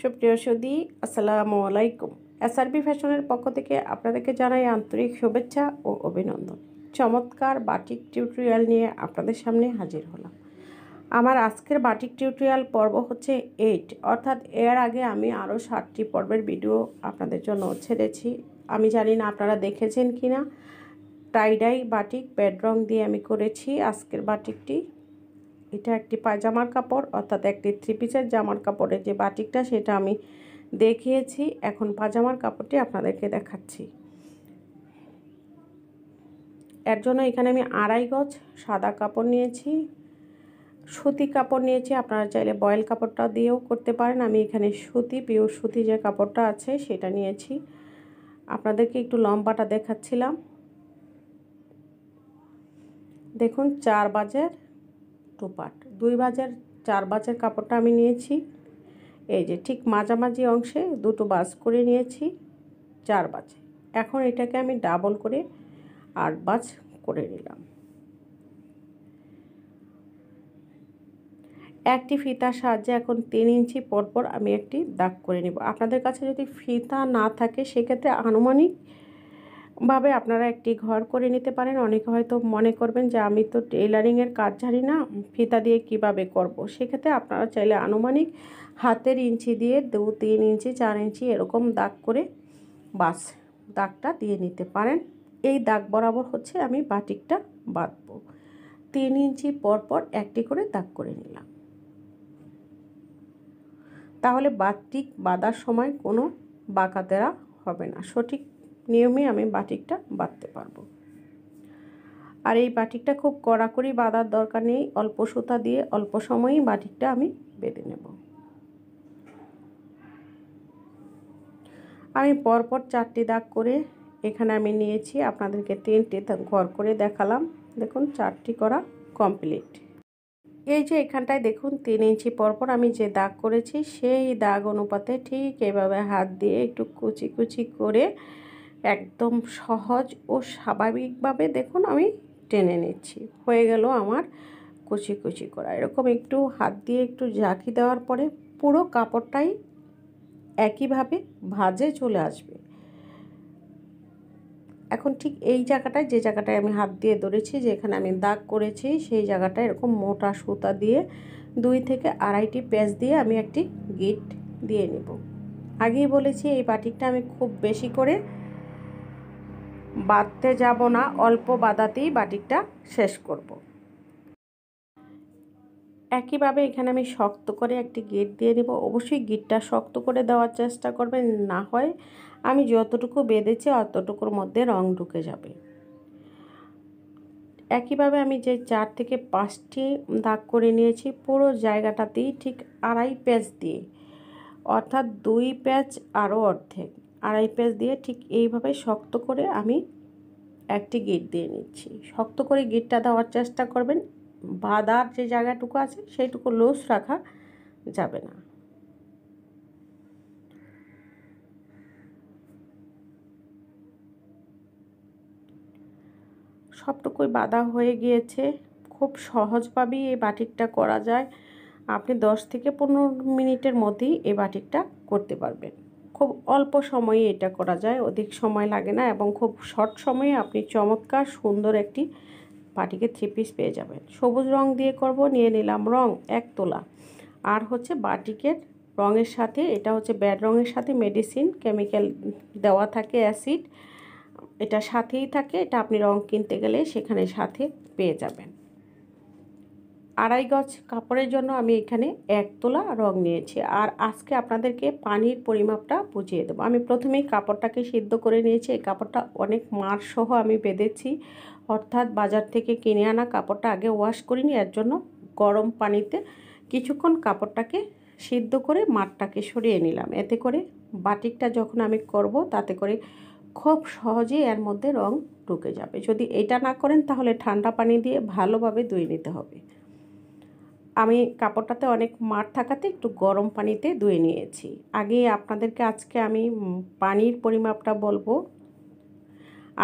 সুপ্রিয় সদী আসসালামু আলাইকুম এসআরবি ফ্যাশনের পক্ষ থেকে আপনাদেরকে জানাই আন্তরিক শুভেচ্ছা ও অভিনন্দন চমৎকার বাটিক টিউটোরিয়াল নিয়ে আপনাদের সামনে হাজির হলাম আমার আজকের বাটিক টিউটোরিয়াল পর্ব হচ্ছে এইট অর্থাৎ এর আগে আমি আরও সাতটি পর্বের ভিডিও আপনাদের জন্য ছেড়েছি আমি জানি না আপনারা দেখেছেন কি না টাইডাই বাটিক বেডরং দিয়ে আমি করেছি আজকের বাটিকটি এটা একটি পায়জামার কাপড় অর্থাৎ একটি থ্রি পিসের জামার কাপড়ের যে বাটিকটা সেটা আমি দেখিয়েছি এখন পাজামার কাপড়টি আপনাদেরকে দেখাচ্ছি এর জন্য এখানে আমি আড়াই গজ সাদা কাপড় নিয়েছি সুতি কাপড় নিয়েছি আপনারা চাইলে বয়েল কাপড়টা দিয়েও করতে পারেন আমি এখানে সুতি পিওর সুতি যে কাপড়টা আছে সেটা নিয়েছি আপনাদেরকে একটু লম্বাটা দেখাচ্ছিলাম দেখুন চার বাজার টু পার্ট দুই বাজার চার বাজার কাপড়টা আমি নিয়েছি এই যে ঠিক মাঝামাঝি অংশে দুটো বাজ করে নিয়েছি চার বাজে এখন এটাকে আমি ডাবল করে আট বাজ করে নিলাম একটি ফিতার সাহায্যে এখন তিন ইঞ্চি পরপর আমি একটি দাগ করে নেব আপনাদের কাছে যদি ফিতা না থাকে সেক্ষেত্রে আনুমানিক ভাবে আপনারা একটি ঘর করে নিতে পারেন অনেকে হয়তো মনে করবেন যে আমি তো টেলারিংয়ের কাজ জানি না ফিতা দিয়ে কিভাবে করব। সেক্ষেত্রে আপনারা চাইলে আনুমানিক হাতের ইঞ্চি দিয়ে দু তিন ইঞ্চি চার ইঞ্চি এরকম দাগ করে বাস দাগটা দিয়ে নিতে পারেন এই দাগ বরাবর হচ্ছে আমি বাটিকটা বাঁধব তিন ইঞ্চি পরপর একটি করে দাগ করে নিলাম তাহলে বাটিক বাঁধার সময় কোনো বাঁকাতেরা হবে না সঠিক নিয়মে আমি বাটিকটা বাঁধতে পারবো আর এই বাটিকটা খুব কড়াকড়ি বাঁধার দরকার নেই অল্প সুতা দিয়ে অল্প সময়েই বাটিকটা আমি বেঁধে নেব আমি পরপর চারটি দাগ করে এখানে আমি নিয়েছি আপনাদেরকে তিনটি ঘর করে দেখালাম দেখুন চারটি করা কমপ্লিট এই যে এখানটায় দেখুন তিন ইঞ্চি পরপর আমি যে দাগ করেছি সেই দাগ অনুপাতে ঠিক এভাবে হাত দিয়ে একটু কুচি কুচি করে একদম সহজ ও স্বাভাবিকভাবে দেখুন আমি টেনে নিচ্ছি হয়ে গেল আমার কুচি কুচি করা এরকম একটু হাত দিয়ে একটু ঝাঁকি দেওয়ার পরে পুরো কাপড়টাই একইভাবে ভাজে চলে আসবে এখন ঠিক এই জায়গাটায় যে জায়গাটায় আমি হাত দিয়ে ধরেছি যেখানে আমি দাগ করেছি সেই জায়গাটায় এরকম মোটা সুতা দিয়ে দুই থেকে আড়াইটি প্যাঁচ দিয়ে আমি একটি গিট দিয়ে নেব আগেই বলেছি এই বাটিকটা আমি খুব বেশি করে বাঁধতে যাব না অল্প বাঁধাতেই বাটিকটা শেষ করব। একইভাবে এখানে আমি শক্ত করে একটি গিট দিয়ে দেব অবশ্যই গিটটা শক্ত করে দেওয়ার চেষ্টা করবেন না হয় আমি যতটুকু বেঁধেছি অতটুকুর মধ্যে রং ঢুকে যাবে একইভাবে আমি যে চার থেকে পাঁচটি দাগ করে নিয়েছি পুরো জায়গাটাতেই ঠিক আড়াই প্যাঁচ দিয়ে অর্থাৎ দুই প্যাঁচ আরও অর্ধেক আড়াই পেঁচ দিয়ে ঠিক এইভাবে শক্ত করে আমি একটি গেট দিয়ে নিচ্ছি শক্ত করে গেটটা দেওয়ার চেষ্টা করবেন বাদার যে জায়গাটুকু আছে সেইটুকু লুজ রাখা যাবে না সবটুকুই বাধা হয়ে গিয়েছে খুব সহজভাবেই এই বাটিকটা করা যায় আপনি দশ থেকে পনেরো মিনিটের মধ্যেই এই বাটিকটা করতে পারবেন খুব অল্প সময়ে এটা করা যায় অধিক সময় লাগে না এবং খুব শর্ট সময়ে আপনি চমৎকার সুন্দর একটি পাটিকে থ্রি পিস পেয়ে যাবেন সবুজ রং দিয়ে করব নিয়ে নিলাম রং এক তোলা আর হচ্ছে বাটিকের রঙের সাথে এটা হচ্ছে ব্যাড রঙের সাথে মেডিসিন কেমিক্যাল দেওয়া থাকে অ্যাসিড এটা সাথেই থাকে এটা আপনি রং কিনতে গেলে সেখানে সাথে পেয়ে যাবেন আড়াই গজ কাপড়ের জন্য আমি এখানে এক তোলা রং নিয়েছি আর আজকে আপনাদেরকে পানির পরিমাপটা বুঝিয়ে দেবো আমি প্রথমেই কাপড়টাকে সিদ্ধ করে নিয়েছি এই কাপড়টা অনেক সহ আমি বেঁধেছি অর্থাৎ বাজার থেকে কিনে আনা কাপড়টা আগে ওয়াশ করিনি এর জন্য গরম পানিতে কিছুক্ষণ কাপড়টাকে সিদ্ধ করে মাঠটাকে সরিয়ে নিলাম এতে করে বাটিকটা যখন আমি করব তাতে করে খুব সহজে এর মধ্যে রং ঢুকে যাবে যদি এটা না করেন তাহলে ঠান্ডা পানি দিয়ে ভালোভাবে ধুয়ে নিতে হবে আমি কাপড়টাতে অনেক মার থাকাতে একটু গরম পানিতে ধুয়ে নিয়েছি আগে আপনাদেরকে আজকে আমি পানির পরিমাপটা বলবো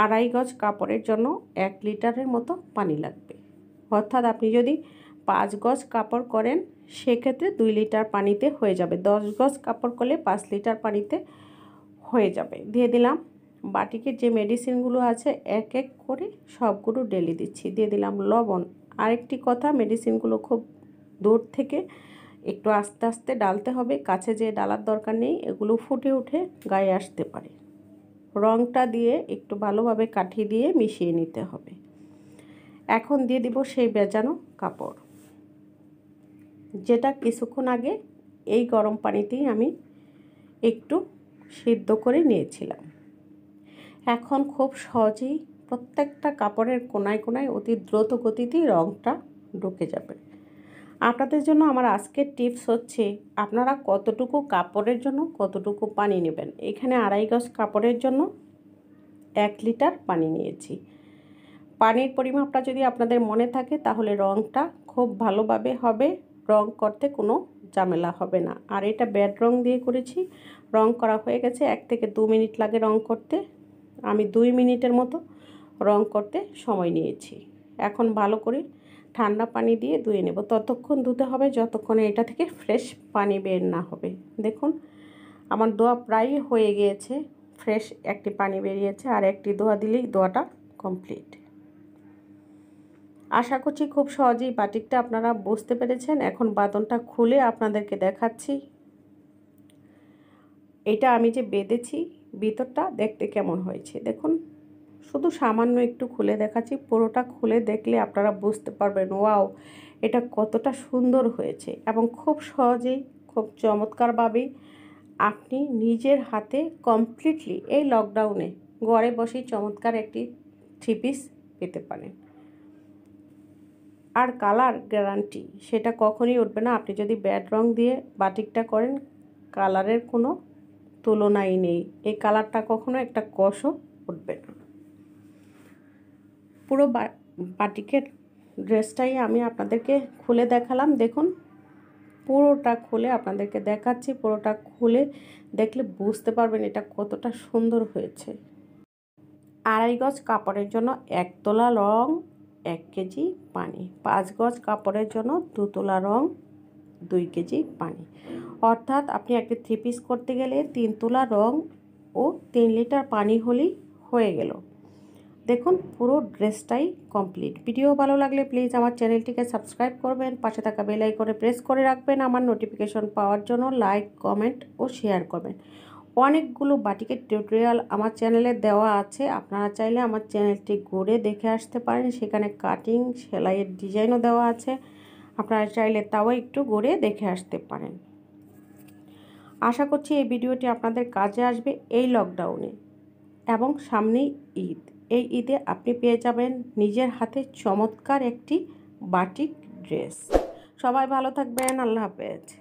আড়াই গজ কাপড়ের জন্য এক লিটারের মতো পানি লাগবে অর্থাৎ আপনি যদি পাঁচ গজ কাপড় করেন সেক্ষেত্রে দুই লিটার পানিতে হয়ে যাবে দশ গজ কাপড় করলে পাঁচ লিটার পানিতে হয়ে যাবে দিয়ে দিলাম বাটিকের যে মেডিসিনগুলো আছে এক এক করে সবগুলো ডেলি দিচ্ছি দিয়ে দিলাম লবণ আরেকটি কথা মেডিসিনগুলো খুব দূর থেকে একটু আস্তে আস্তে ডালতে হবে কাছে যে ডালার দরকার নেই এগুলো ফুটে উঠে গায়ে আসতে পারে রংটা দিয়ে একটু ভালোভাবে কাঠি দিয়ে মিশিয়ে নিতে হবে এখন দিয়ে দিব সেই বেজানো কাপড় যেটা কিছুক্ষণ আগে এই গরম পানিতেই আমি একটু সিদ্ধ করে নিয়েছিলাম এখন খুব সহজেই প্রত্যেকটা কাপড়ের কোনায় কোনায় অতি দ্রুত গতিতেই রংটা ঢুকে যাবে আপনাদের জন্য আমার আজকের টিপস হচ্ছে আপনারা কতটুকু কাপড়ের জন্য কতটুকু পানি নেবেন এখানে আড়াই গজ কাপড়ের জন্য এক লিটার পানি নিয়েছি পানির পরিমাপটা যদি আপনাদের মনে থাকে তাহলে রঙটা খুব ভালোভাবে হবে রং করতে কোনো ঝামেলা হবে না আর এটা ব্যাড রং দিয়ে করেছি রং করা হয়ে গেছে এক থেকে দু মিনিট লাগে রং করতে আমি দুই মিনিটের মতো রং করতে সময় নিয়েছি এখন ভালো করে ঠান্ডা পানি দিয়ে ধুয়ে নেব ততক্ষণ ধুতে হবে যতক্ষণে এটা থেকে ফ্রেশ পানি বের না হবে দেখুন আমার দোয়া প্রায় হয়ে গিয়েছে ফ্রেশ একটি পানি বেরিয়েছে আর একটি দোয়া দিলেই দোয়াটা কমপ্লিট আশা করছি খুব সহজেই বাটিকটা আপনারা বুঝতে পেরেছেন এখন বাদনটা খুলে আপনাদেরকে দেখাচ্ছি এটা আমি যে বেঁধেছি ভিতরটা দেখতে কেমন হয়েছে দেখুন শুধু সামান্য একটু খুলে দেখাচ্ছি পুরোটা খুলে দেখলে আপনারা বুঝতে পারবেন ওয়াও এটা কতটা সুন্দর হয়েছে এবং খুব সহজেই খুব চমৎকারভাবেই আপনি নিজের হাতে কমপ্লিটলি এই লকডাউনে ঘরে বসেই চমৎকার একটি থ্রি পিস পেতে পারেন আর কালার গ্যারান্টি সেটা কখনই উঠবে না আপনি যদি ব্যাড রং দিয়ে বাটিকটা করেন কালারের কোনো তুলনাই নেই এই কালারটা কখনো একটা কষও উঠবে না পুরো বাটিকের ড্রেসটাই আমি আপনাদেরকে খুলে দেখালাম দেখুন পুরোটা খুলে আপনাদেরকে দেখাচ্ছি পুরোটা খুলে দেখলে বুঝতে পারবেন এটা কতটা সুন্দর হয়েছে আড়াই গজ কাপড়ের জন্য এক তোলা রং এক কেজি পানি পাঁচ গজ কাপড়ের জন্য দু তোলা রং দুই কেজি পানি অর্থাৎ আপনি একটি থ্রি পিস করতে গেলে তিন তোলা রং ও তিন লিটার পানি হলেই হয়ে গেল দেখুন পুরো ড্রেসটাই কমপ্লিট ভিডিও ভালো লাগলে প্লিজ আমার চ্যানেলটিকে সাবস্ক্রাইব করবেন পাশে থাকা বেল আইকনে প্রেস করে রাখবেন আমার নোটিফিকেশন পাওয়ার জন্য লাইক কমেন্ট ও শেয়ার করবেন অনেকগুলো বাটিকের টিউটোরিয়াল আমার চ্যানেলে দেওয়া আছে আপনারা চাইলে আমার চ্যানেলটি ঘুরে দেখে আসতে পারেন সেখানে কাটিং সেলাইয়ের ডিজাইনও দেওয়া আছে আপনারা চাইলে তাও একটু ঘুরে দেখে আসতে পারেন আশা করছি এই ভিডিওটি আপনাদের কাজে আসবে এই লকডাউনে এবং সামনেই ঈদ এই ঈদে আপনি পেয়ে যাবেন নিজের হাতে চমৎকার একটি বাটিক ড্রেস সবাই ভালো থাকবেন আল্লাহ হাফেজ